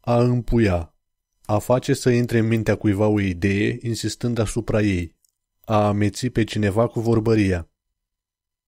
A împuia. A face să intre în mintea cuiva o idee, insistând asupra ei. A ameți pe cineva cu vorbăria.